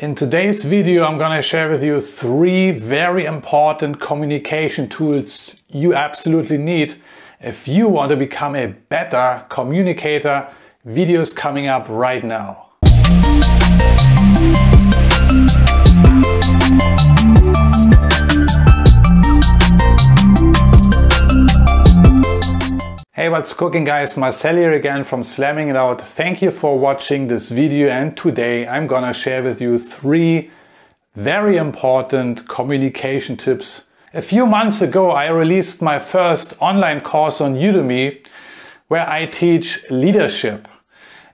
In today's video, I'm gonna share with you three very important communication tools you absolutely need if you want to become a better communicator. Videos coming up right now. Hey, what's cooking guys? Marcel here again from Slamming It Out. Thank you for watching this video and today I'm gonna share with you three very important communication tips. A few months ago, I released my first online course on Udemy where I teach leadership.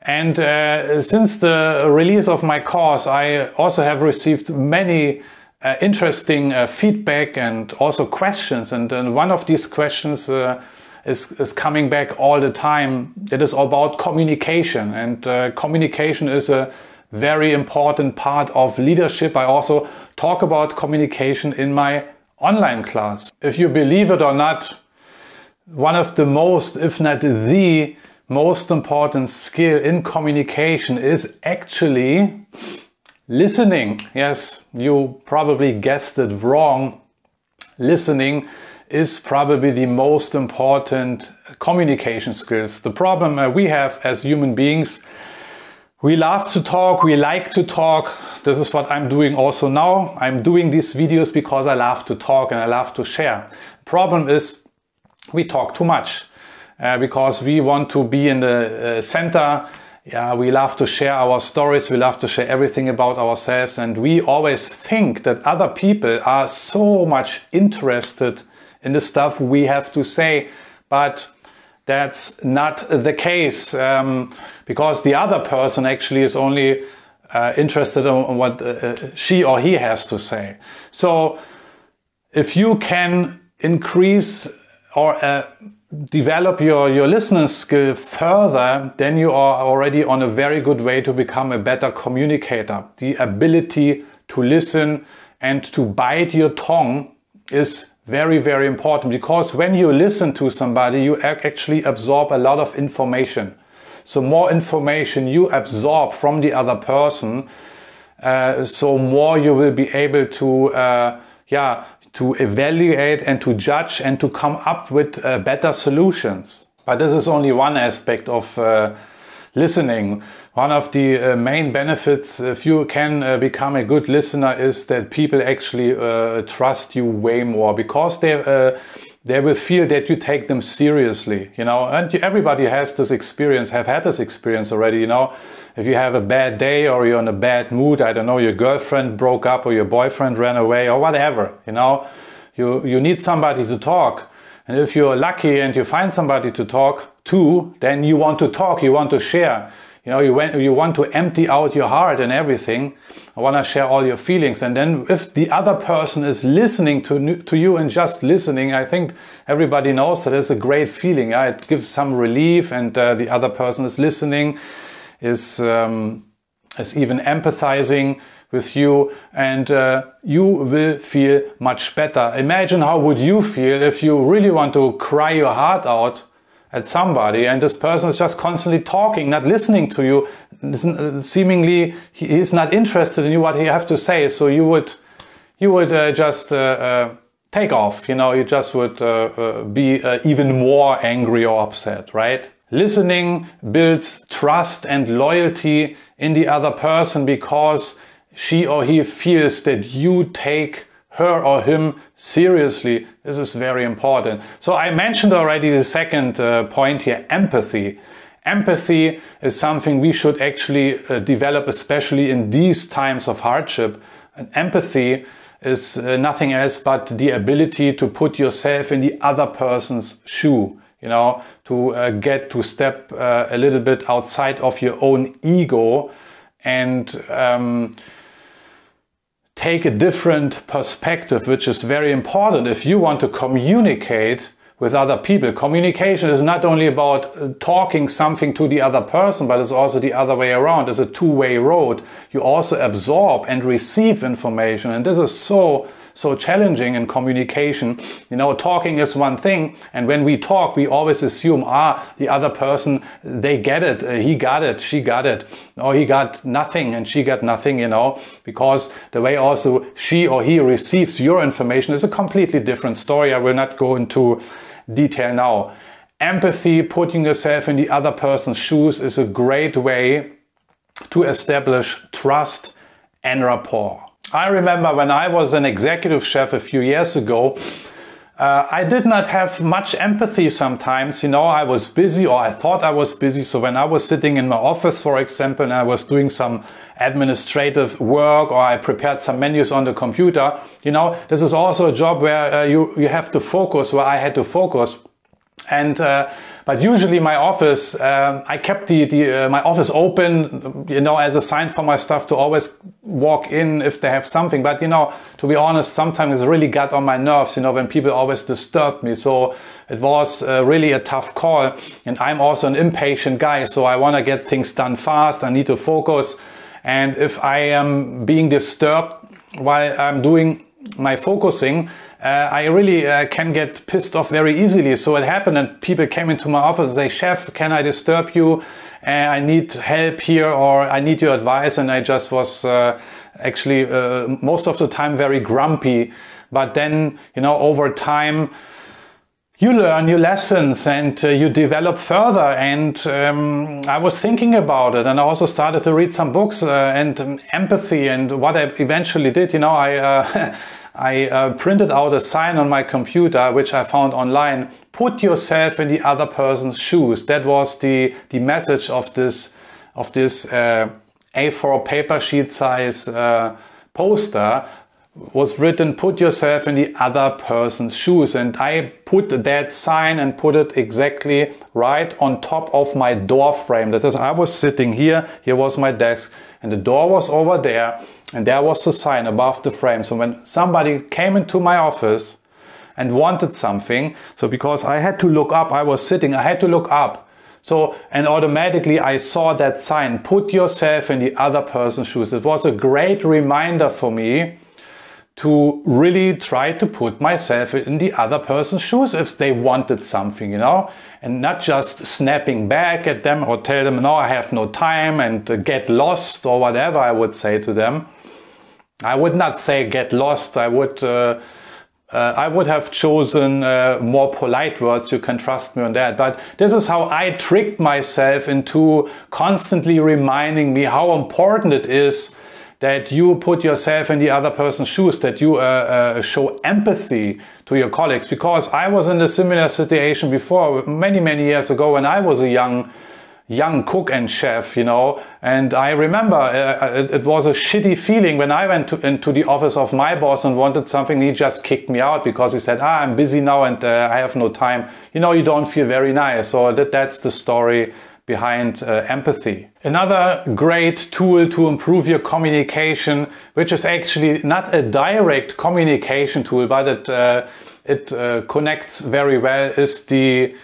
And uh, since the release of my course, I also have received many uh, interesting uh, feedback and also questions. And, and, one of these questions uh, is, is coming back all the time. It is about communication, and uh, communication is a very important part of leadership. I also talk about communication in my online class. If you believe it or not, one of the most, if not the most important skill in communication is actually listening. Yes, you probably guessed it wrong. Listening is probably the most important communication skills. The problem uh, we have as human beings, we love to talk, we like to talk. This is what I'm doing also now. I'm doing these videos because I love to talk and I love to share. Problem is, we talk too much uh, because we want to be in the uh, center. Yeah, we love to share our stories, we love to share everything about ourselves, and we always think that other people are so much interested in the stuff we have to say. But that's not the case um, because the other person actually is only uh, interested in what uh, uh, she or he has to say. So if you can increase or uh, develop your, your listening skill further, then you are already on a very good way to become a better communicator. The ability to listen and to bite your tongue is very, very important because when you listen to somebody, you actually absorb a lot of information. So, more information you absorb from the other person, uh, so more you will be able to, uh, yeah, to evaluate and to judge and to come up with uh, better solutions. But this is only one aspect of uh, listening. One of the uh, main benefits, uh, if you can uh, become a good listener, is that people actually uh, trust you way more because they uh, they will feel that you take them seriously, you know. And everybody has this experience, have had this experience already, you know. If you have a bad day or you're in a bad mood, I don't know, your girlfriend broke up or your boyfriend ran away or whatever, you know. You you need somebody to talk, and if you're lucky and you find somebody to talk Two, then you want to talk, you want to share. You know, you, went, you want to empty out your heart and everything. I want to share all your feelings. And then if the other person is listening to, to you and just listening, I think everybody knows that it's a great feeling. Yeah? It gives some relief and uh, the other person is listening, is, um, is even empathizing with you and uh, you will feel much better. Imagine how would you feel if you really want to cry your heart out at somebody and this person is just constantly talking, not listening to you, uh, seemingly he's not interested in you, what he have to say. So you would, you would uh, just uh, uh, take off, you know, you just would uh, uh, be even more angry or upset, right? Listening builds trust and loyalty in the other person because she or he feels that you take her or him seriously. This is very important. So I mentioned already the second uh, point here, empathy. Empathy is something we should actually uh, develop, especially in these times of hardship. And empathy is uh, nothing else but the ability to put yourself in the other person's shoe, you know, to uh, get to step uh, a little bit outside of your own ego and um, take a different perspective, which is very important if you want to communicate with other people. Communication is not only about uh, talking something to the other person, but it's also the other way around. It's a two way road. You also absorb and receive information. And this is so so challenging in communication. You know, talking is one thing, and when we talk, we always assume, ah, the other person, they get it, uh, he got it, she got it, or he got nothing and she got nothing, you know, because the way also she or he receives your information is a completely different story. I will not go into detail now. Empathy, putting yourself in the other person's shoes, is a great way to establish trust and rapport. I remember when I was an executive chef a few years ago, uh, I did not have much empathy sometimes. You know, I was busy or I thought I was busy. So when I was sitting in my office, for example, and I was doing some administrative work or I prepared some menus on the computer, you know, this is also a job where uh, you, you have to focus, where I had to focus. And uh, but usually my office, um, I kept the, the uh, my office open, you know, as a sign for my staff to always walk in if they have something. But you know, to be honest, sometimes it really got on my nerves, you know, when people always disturbed me. So it was uh, really a tough call. And I'm also an impatient guy, so I want to get things done fast. I need to focus. And if I am being disturbed while I'm doing my focusing, uh, I really uh, can get pissed off very easily. So it happened and people came into my office and say, chef, can I disturb you? Uh, I need help here or I need your advice. And I just was uh, actually uh, most of the time very grumpy. But then, you know, over time, you learn your lessons and uh, you develop further. And um, I was thinking about it, and I also started to read some books uh, and um, empathy. And what I eventually did, you know, I uh, I uh, printed out a sign on my computer, which I found online. Put yourself in the other person's shoes. That was the the message of this of this uh, A4 paper sheet size uh, poster was written, put yourself in the other person's shoes. And I put that sign and put it exactly right on top of my door frame. That is, I was sitting here, here was my desk, and the door was over there, and there was the sign above the frame. So when somebody came into my office and wanted something, so because I had to look up, I was sitting, I had to look up. So, and automatically I saw that sign, put yourself in the other person's shoes. It was a great reminder for me to really try to put myself in the other person's shoes if they wanted something, you know, and not just snapping back at them or tell them, no, I have no time and uh, get lost or whatever I would say to them. I would not say get lost. I would, uh, uh, I would have chosen uh, more polite words. You can trust me on that. But this is how I tricked myself into constantly reminding me how important it is that you put yourself in the other person's shoes, that you uh, uh, show empathy to your colleagues. Because I was in a similar situation before, many, many years ago, when I was a young young cook and chef, you know. And I remember uh, uh, it, it, was a shitty feeling when I went to, into the office of my boss and wanted something. He just kicked me out because he said, "Ah, I'm busy now and uh, I have no time." You know, you don't feel very nice. So that that's the story behind uh, empathy. Another great tool to improve your communication, which is actually not a direct communication tool, but it, uh, it uh, connects very well, is the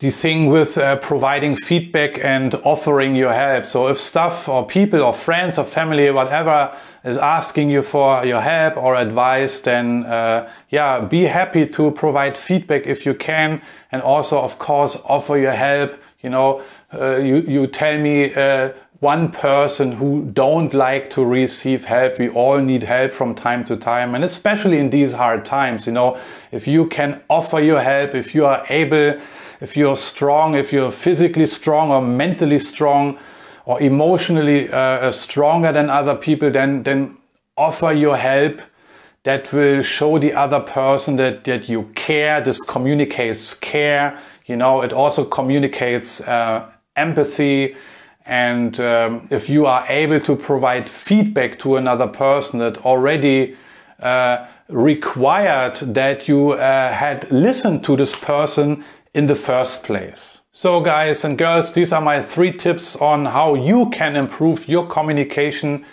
the thing with uh, providing feedback and offering your help. So if stuff or people or friends or family or whatever is asking you for your help or advice, then uh, yeah, be happy to provide feedback if you can. And also, of course, offer your help you know, uh, you, you tell me uh, one person who don't like to receive help. We all need help from time to time. And especially in these hard times, you know, if you can offer your help, if you are able, if you're strong, if you're physically strong or mentally strong or emotionally uh, uh stronger than other people, then, then offer your help that will show the other person that, that you care. This communicates care. You know, it also communicates uh, empathy. And um, if you are able to provide feedback to another person that already uh, required that you uh, had listened to this person in the first place. So guys and girls, these are my three tips on how you can improve your communication.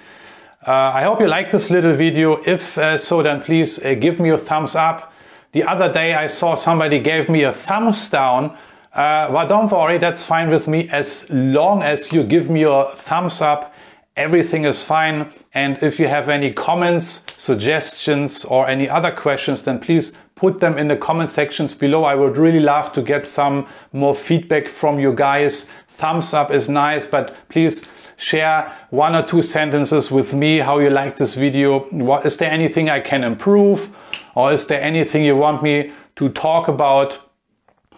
Uh, I hope you like this little video. If uh, so, then please uh, give me a thumbs up. The other day I saw somebody gave me a thumbs down. Uh, but don't worry, that's fine with me. As long as you give me your thumbs up, everything is fine. And if you have any comments, suggestions, or any other questions, then please put them in the comment sections below. I would really love to get some more feedback from you guys. Thumbs up is nice, but please share one or two sentences with me how you like this video. What, is there anything I can improve? or is there anything you want me to talk about?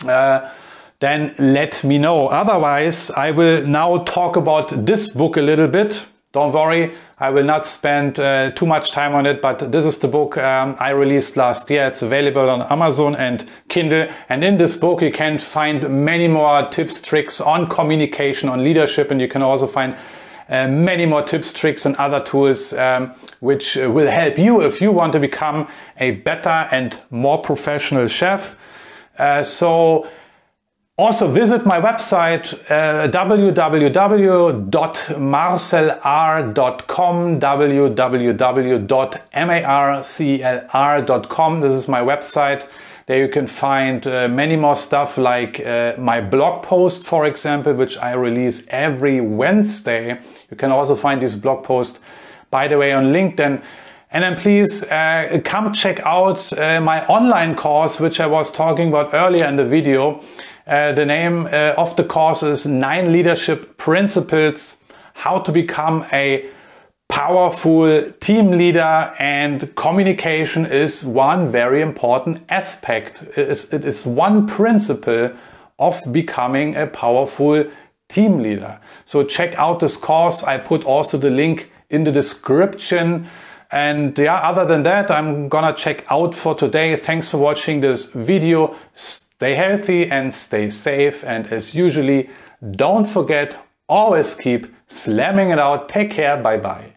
Uh, then let me know. Otherwise, I will now talk about this book a little bit. Don't worry, I will not spend uh, too much time on it, but this is the book um, I released last year. It's available on Amazon and Kindle. And in this book, you can find many more tips, tricks on communication, on leadership, and you can also find uh, many more tips, tricks and other tools um, which will help you if you want to become a better and more professional chef. Uh, so also visit my website uh, www.marcelr.com www.marcelr.com this is my website there you can find uh, many more stuff like uh, my blog post, for example, which I release every Wednesday you can also find this blog post, by the way, on LinkedIn. And then please uh, come check out uh, my online course, which I was talking about earlier in the video. Uh, the name uh, of the course is Nine Leadership Principles, How to Become a Powerful Team Leader and Communication is one very important aspect. It is, it is one principle of becoming a powerful team leader. So check out this course. I put also the link in the description. And yeah, other than that, I'm gonna check out for today. Thanks for watching this video. Stay healthy and stay safe. And as usually, don't forget, always keep slamming it out. Take care. Bye bye.